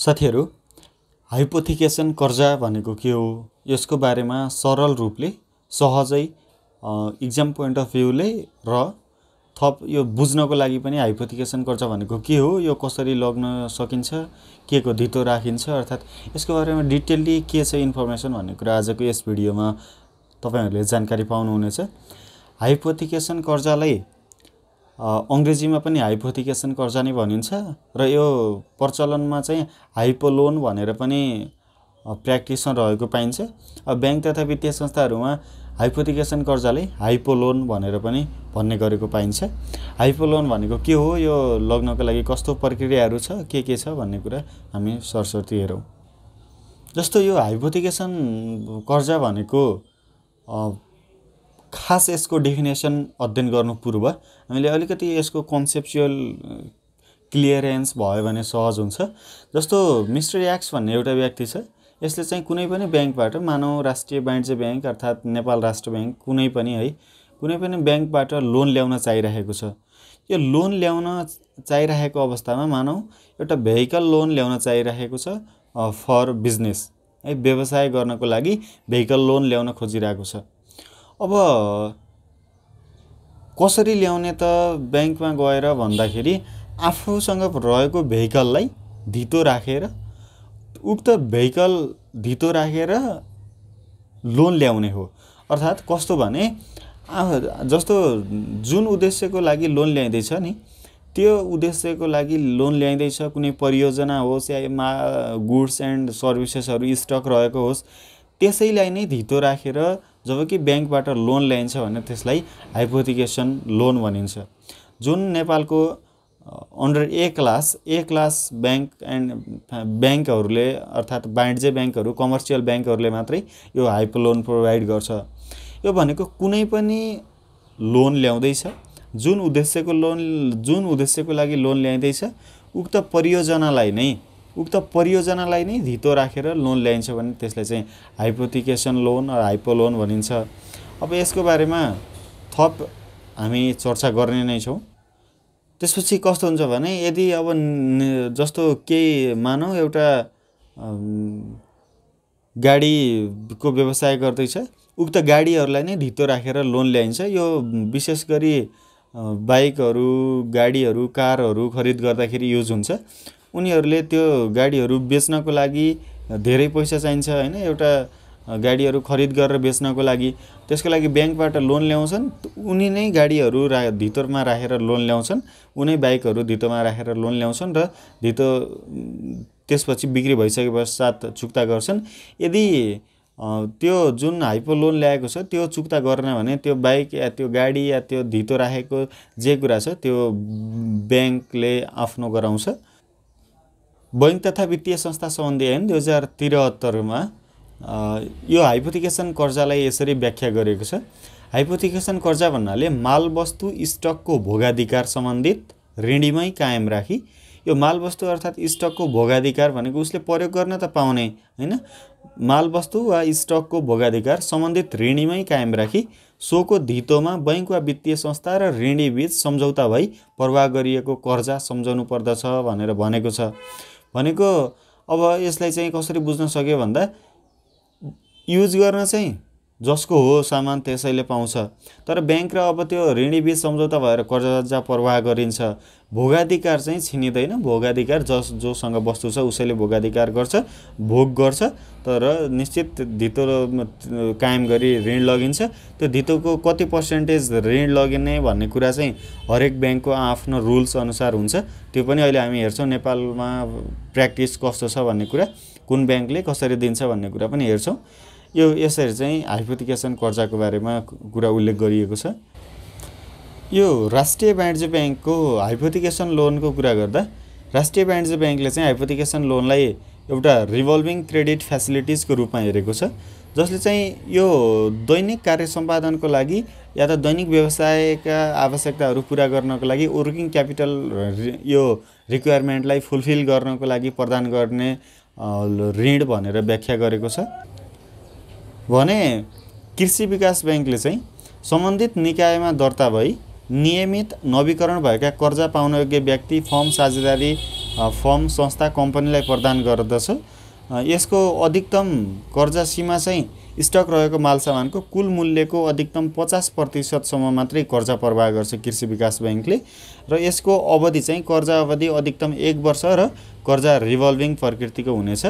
साथीहरू हाइपोथिकेसन कर्जा भनेको के हो यसको बारेमा सरल रूपले सहजै इक्जाम पोइन्ट अफ भ्यूले र थप यो बुझ्नको लागि पनि हाइपोथिकेसन कर्जा भनेको के हो यो कसरी लग्न सकिन्छ के को धितो राखिन्छ अर्थात् यसको बारेमा डिटेलली के छ इन्फर्मेसन भन्ने कुरा आजको यस भिडियोमा तपाईँहरूले जानकारी पाउनुहुनेछ हाइपोथिकेसन कर्जालाई अङ्ग्रेजीमा पनि हाइपोथिकेसन कर्जा नै भनिन्छ र यो प्रचलनमा चाहिँ हाइपो लोन भनेर पनि प्र्याक्टिसमा रहेको पाइन्छ अब ब्याङ्क तथा वित्तीय संस्थाहरूमा हाइपोथिकेसन कर्जालाई हाइपो लोन भनेर पनि भन्ने गरेको पाइन्छ हाइपो लोन भनेको के हो यो लग्नको लागि कस्तो प्रक्रियाहरू छ के के छ भन्ने कुरा हामी सरस्वती हेरौँ जस्तो यो हाइपोथिकेसन कर्जा भनेको खास यसको डेफिनेसन अध्ययन गर्नु पूर्व हामीले अलिकति यसको कन्सेप्चुअल क्लियरेन्स भयो भने सहज हुन्छ जस्तो मिस्टर याक्स भन्ने एउटा व्यक्ति छ यसले चाहिँ कुनै पनि ब्याङ्कबाट मानव राष्ट्रिय वाणिज्य ब्याङ्क अर्थात् नेपाल राष्ट्र ब्याङ्क कुनै पनि है कुनै पनि ब्याङ्कबाट लोन ल्याउन चाहिरहेको छ यो लोन ल्याउन चाहिरहेको अवस्थामा मानौँ एउटा भेहिकल लोन ल्याउन चाहिरहेको छ फर बिजनेस है व्यवसाय गर्नको लागि भेहिकल लोन ल्याउन खोजिरहेको छ अब कसरी ल्याउने त ब्याङ्कमा गएर भन्दाखेरि आफूसँग रहेको भेहिकललाई धितो राखेर उक्त भेहिकल धितो राखेर लोन ल्याउने हो अर्थात् कस्तो भने जस्तो जुन उद्देश्यको लागि लोन ल्याइँदैछ नि त्यो उद्देश्यको लागि लोन ल्याइँदैछ कुनै परियोजना होस् या मा गुड्स एन्ड सर्भिसेसहरू स्टक रहेको होस् त्यसैलाई नै धितो राखेर जब कि ब्याङ्कबाट लोन ल्याइन्छ भने त्यसलाई हाइपोथिकेसन लोन भनिन्छ जुन नेपालको under A class A class bank and ब्याङ्कहरूले अर्थात् वाणिज्य ब्याङ्कहरू कमर्सियल ब्याङ्कहरूले मात्रै यो हाइपो लोन प्रोभाइड गर्छ यो भनेको कुनै पनि लोन ल्याउँदैछ जुन उद्देश्यको लोन जुन उद्देश्यको लागि लोन ल्याइँदैछ उक्त परियोजनालाई नै उक्त परियोजनालाई नै धितो राखेर लोन ल्याइन्छ भने त्यसलाई चाहिँ हाइपोथिकेसन लोन हाइपो लोन भनिन्छ अब यसको बारेमा थप हामी चर्चा गर्ने नै छौँ त्यसपछि कस्तो हुन्छ भने यदि अब जस्तो केही मानौँ एउटा गाडीको व्यवसाय गर्दैछ उक्त गाडीहरूलाई नै धितो राखेर लोन ल्याइन्छ यो विशेष गरी बाइकहरू गाडीहरू कारहरू खरिद गर्दाखेरि युज हुन्छ उनीहरूले त्यो गाडीहरू बेच्नको लागि धेरै पैसा चाहिन्छ होइन एउटा गाडीहरू खरिद गरेर बेच्नको लागि त्यसको लागि ब्याङ्कबाट लोन ल्याउँछन् उनी नै गाडीहरू रा धितोमा राखेर लोन ल्याउँछन् उनै बाइकहरू धितोमा राखेर लोन ल्याउँछन् र धितो त्यसपछि बिक्री भइसके पश्चात चुक्ता गर्छन् यदि त्यो जुन हाइपो लोन ल्याएको छ त्यो चुक्ता गरेन भने त्यो बाइक या त्यो गाडी या त्यो धितो राखेको जे कुरा छ त्यो ब्याङ्कले आफ्नो गराउँछ बैङ्क तथा वित्तीय संस्था सम्बन्धी ऐन दुई हजार त्रिहत्तरमा यो हाइपोथिकेसन कर्जालाई यसरी व्याख्या गरेको छ हाइपोथिकेसन कर्जा भन्नाले मालवस्तु स्टकको भोगाधिकार सम्बन्धित ऋणीमै कायम राखी यो मालवस्तु अर्थात् स्टकको भोगाधिकार भनेको उसले प्रयोग गर्न त पाउने होइन मालवस्तु वा स्टकको भोगाधिकार सम्बन्धित ऋणीमै कायम राखी सोको धितोमा बैङ्क वा वित्तीय संस्था र ऋणीबीच सम्झौता भई प्रवाह गरिएको कर्जा सम्झाउनु पर्दछ भनेर भनेको छ भनेको अब यसलाई चाहिँ कसरी बुझ्न सक्यो भन्दा युज गर्न चाहिँ जसको हो सामान त्यसैले पाउँछ तर ब्याङ्क र अब त्यो ऋणीबीच सम्झौता भएर कर्जा प्रवाह गरिन्छ भोगाधिकार चाहिँ छिनिँदैन भोगाधिकार जस जोसँग वस्तु छ उसैले भोगाधिकार गर्छ भोग गर्छ तर निश्चित धितो कायम गरी ऋण लगिन्छ त्यो धितोको कति पर्सेन्टेज ऋण लगिने भन्ने कुरा चाहिँ हरेक ब्याङ्कको आफ्नो रुल्स अनुसार हुन्छ त्यो पनि अहिले हामी हेर्छौँ नेपालमा प्र्याक्टिस कस्तो छ भन्ने कुरा कुन ब्याङ्कले कसरी दिन्छ भन्ने कुरा पनि हेर्छौँ यो यसरी चाहिँ हाइपोथिकेसन कर्जाको बारेमा कुरा उल्लेख गरिएको छ यो राष्ट्रिय वाणिज्य ब्याङ्कको हाइपोथिकेसन लोनको कुरा गर्दा राष्ट्रिय वाणिज्य ब्याङ्कले चाहिँ हाइपोथिकेसन लोनलाई एउटा रिभल्भिङ क्रेडिट फेसिलिटिजको रूपमा हेरेको छ जसले चाहिँ यो दैनिक कार्य सम्पादनको लागि या त दैनिक व्यवसायका आवश्यकताहरू पुरा गर्नको लागि वर्किङ क्यापिटल यो रिक्वायरमेन्टलाई फुलफिल गर्नको लागि प्रदान गर्ने ऋण भनेर व्याख्या गरेको छ भने कृषि विकास ब्याङ्कले चाहिँ सम्बन्धित निकायमा दर्ता भई नियमित नवीकरण भएका कर्जा पाउन योग्य व्यक्ति फर्म साझेदारी फर्म संस्था कम्पनीलाई प्रदान गर्दछ यसको अधिकतम कर्जा सीमा चाहिँ स्टक रहेको माल सामानको कुल मूल्यको अधिकतम पचास प्रतिशतसम्म मात्रै कर्जा प्रवाह गर्छ कृषि विकास ब्याङ्कले र यसको अवधि चाहिँ कर्जा अवधि अधिकतम एक वर्ष र कर्जा रिभल्भिङ प्रकृतिको हुनेछ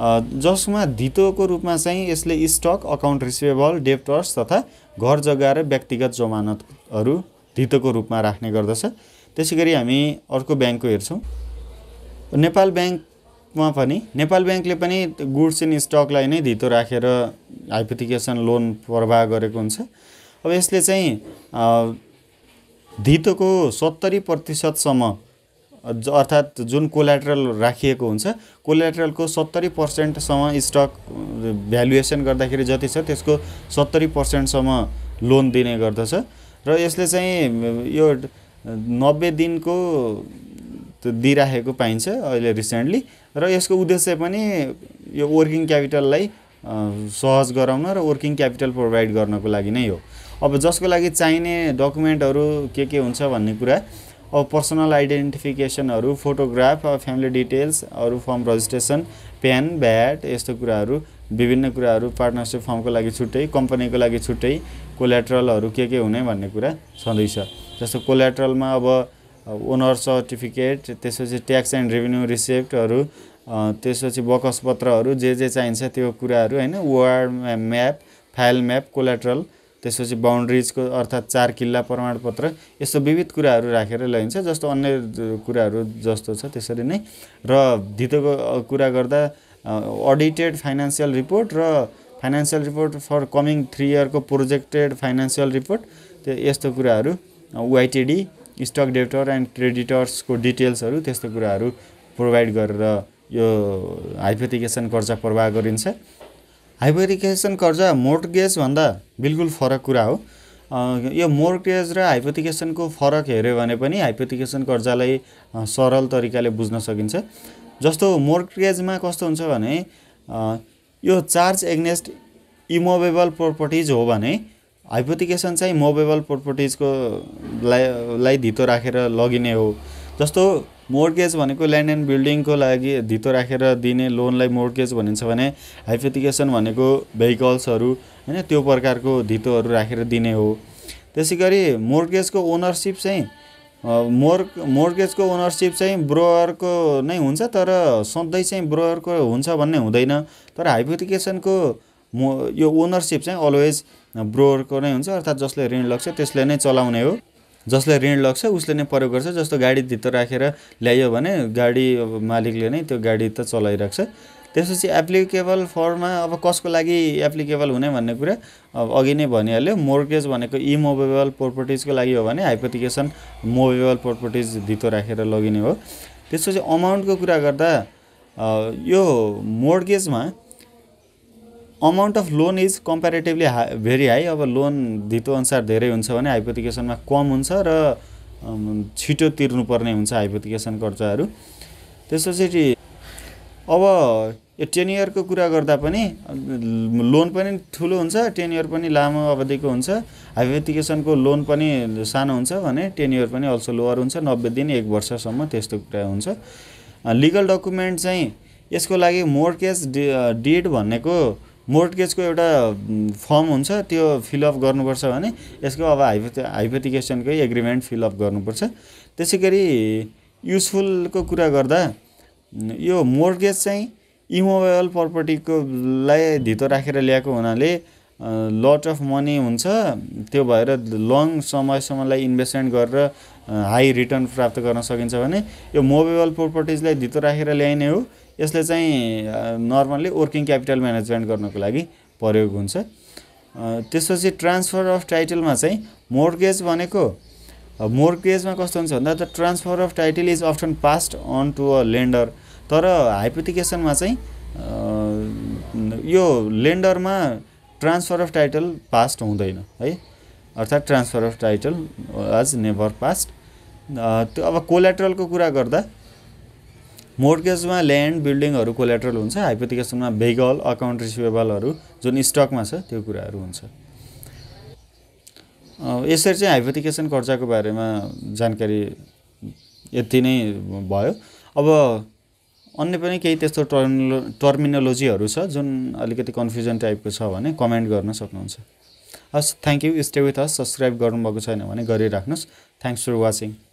जसमा धितोको रूपमा चाहिँ यसले स्टक अकाउन्ट रिसिभेबल डेप्टर्स तथा घर जग्गा र व्यक्तिगत जमानतहरू धितोको रूपमा राख्ने गर्दछ त्यसै गरी हामी अर्को ब्याङ्कको हेर्छौँ नेपाल ब्याङ्कमा पनि नेपाल ब्याङ्कले पनि गुड्स इन स्टकलाई नै धितो राखेर हाइपोथिकेसन लोन प्रवाह गरेको हुन्छ अब यसले चाहिँ धितोको सत्तरी प्रतिशतसम्म अर्थात् जुन कोलेट्रल राखिएको हुन्छ कोलेट्रलको सत्तरी पर्सेन्टसम्म स्टक भ्यालुएसन गर्दाखेरि जति छ त्यसको सत्तरी पर्सेन्टसम्म लोन दिने गर्दछ र यसले चाहिँ यो नब्बे दिनको दिइराखेको पाइन्छ अहिले रिसेन्टली र यसको उद्देश्य पनि यो वर्किङ क्यापिटललाई सहज गराउन र वर्किङ क्यापिटल प्रोभाइड गर्नको लागि नै हो अब जसको लागि चाहिने डकुमेन्टहरू के के हुन्छ भन्ने कुरा अब पर्सनल आइडेन्टिफिकेसनहरू फोटोग्राफ फ्यामिली डिटेल्स अरू फर्म रजिस्ट्रेसन प्यान भ्याट यस्तो कुराहरू विभिन्न कुराहरू पार्टनरसिप फर्मको लागि छुट्टै कम्पनीको लागि छुट्टै कोल्याट्रलहरू के के हुने भन्ने कुरा छँदैछ जस्तो कोल्याट्रलमा अब ओनर सर्टिफिकेट त्यसपछि ट्याक्स एन्ड रेभिन्यू रिसिप्टहरू त्यसपछि बकस जे जे चाहिन्छ त्यो कुराहरू होइन ward map file map collateral त्यसपछि बााउन्ड्रिजको अर्थात् चार किल्ला प्रमाणपत्र यस्तो विविध कुराहरू राखेर ल्याइन्छ जस्तो अन्य कुराहरू जस्तो छ त्यसरी नै र धितोको कुरा गर्दा अडिटेड फाइनेन्सियल रिपोर्ट र financial report for coming three इयरको प्रोजेक्टेड फाइनेन्सियल रिपोर्ट त्यो यस्तो कुराहरू वाइटिडी स्टक डेटर एन्ड क्रेडिटर्सको डिटेल्सहरू त्यस्तो कुराहरू प्रोभाइड गरेर यो हाइपोथिकेसन कर्जा प्रवाह गरिन्छ हाइपोथिकेसन कर्जा भन्दा बिल्कुल फरक कुरा हो यो मोर्टगेज र हाइपोथिकेसनको फरक हेऱ्यो भने पनि हाइपोथिकेसन कर्जालाई सरल तरिकाले बुझ्न सकिन्छ जस्तो मोर्टगेजमा कस्तो हुन्छ भने यो चार्ज एग्नेस्ट इमोभेबल प्रोपर्टिज हो भने हाइपोथिकेसन चाहिँ मोभेबल प्रोपर्टिजको लाई धितो राखेर लगिने हो जस्तो मोर्गेज भनेको ल्यान्ड एन्ड बिल्डिङको लागि धितो राखेर दिने लोनलाई मोर्गेज भनिन्छ भने हाइफेथिकेसन भनेको भेहिकल्सहरू होइन त्यो प्रकारको धितोहरू राखेर दिने हो त्यसै गरी मोर्गेजको ओनरसिप चाहिँ मोर् मोर्गेजको ओनरसिप चाहिँ ब्रोवरको नै हुन्छ तर सधैँ चाहिँ ब्रोवरको हुन्छ भन्ने हुँदैन तर हाइपोथिकेसनको मो यो ओनरसिप चाहिँ अलवेज ब्रोवरको नै हुन्छ अर्थात् जसले ऋण लग्छ त्यसले नै चलाउने हो जसलाई ऋण लग्छ उसले नै प्रयोग गर्छ जस्तो गाडी धित्तो राखेर ल्यायो भने गाडी अब मालिकले नै त्यो गाडी त चलाइरहेको छ त्यसपछि एप्लिकेबल फर्ममा अब कसको लागि एप्लिकेबल हुने भन्ने कुरा अब अघि नै भनिहाल्यो मोर्गेज भनेको इमोभेबल प्रोपर्टिजको लागि हो भने हाइपोथिकेसन मोभेबल प्रोपर्टिज धितो राखेर लगिने हो त्यसपछि अमाउन्टको कुरा गर्दा यो मोर्गेजमा amount of loan is comparatively high very high अब लोन धितो अनुसार धेरै हुन्छ भने हाइपोथिकेसनमा कम हुन्छ र छिटो तिर्नुपर्ने हुन्छ हाइपोथिकेसन कर्जाहरू त्यसपछि अब यो टेन इयरको कुरा गर्दा पनि लोन पनि ठुलो हुन्छ टेन इयर पनि लामो अवधिको हुन्छ हाइपोथिकेसनको लोन पनि सानो हुन्छ भने टेन इयर पनि अल्सो लोवर हुन्छ नब्बे दिन एक वर्षसम्म त्यस्तो कुरा हुन्छ लिगल डकुमेन्ट चाहिँ यसको लागि मोर्केज डि डिड भनेको मोर्टगेजको एउटा फर्म हुन्छ त्यो फिलअप गर्नुपर्छ भने यसको अब हाइप हाइपेटिकेसनकै एग्रिमेन्ट फिलअप गर्नुपर्छ त्यसै गरी युजफुलको कुरा गर्दा यो मोर्टगेज चाहिँ इमोबेबल प्रपर्टीको लाई धितो राखेर ल्याएको हुनाले लट अफ मनी हुन्छ त्यो भएर लङ समयसम्मलाई इन्भेस्टमेन्ट गरेर हाई रिटर्न प्राप्त गर्न सकिन्छ भने यो मोबेबल प्रोपर्टिजलाई धितो राखेर ल्याइने हो यसले चाहिँ नर्मल्ली वर्किङ क्यापिटल म्यानेजमेन्ट गर्नको लागि प्रयोग हुन्छ त्यसपछि ट्रान्सफर अफ टाइटलमा चाहिँ मोर्गेज भनेको मोर्गेजमा कस्तो हुन्छ भन्दा त transfer of title is often passed on to a lender तर हाइपोथिकेसनमा चाहिँ यो लेन्डरमा ट्रान्सफर अफ टाइटल पास्ट हुँदैन है अर्थात् transfer of title was never passed त्यो अब कोलेट्रलको कुरा गर्दा मोर्गेजमा ल्यान्ड बिल्डिङहरू कोलेट्रल हुन्छ हाइपोथिकेसनमा भेगल अकाउन्ट रिसिभेबलहरू जुन स्टकमा छ त्यो कुराहरू हुन्छ यसरी चाहिँ हाइपोथिकेसन कर्जाको बारेमा जानकारी यति नै भयो अब अन्य पनि केही त्यस्तो टर्मिनो टर्मिनोलोजीहरू छ जुन अलिकति कन्फ्युजन टाइपको छ भने कमेन्ट गर्न सक्नुहुन्छ हस् थ्याङ्क यू स्टे विथ हस् सब्सक्राइब गर्नुभएको छैन भने गरिराख्नुहोस् थ्याङ्क्स फर वाचिङ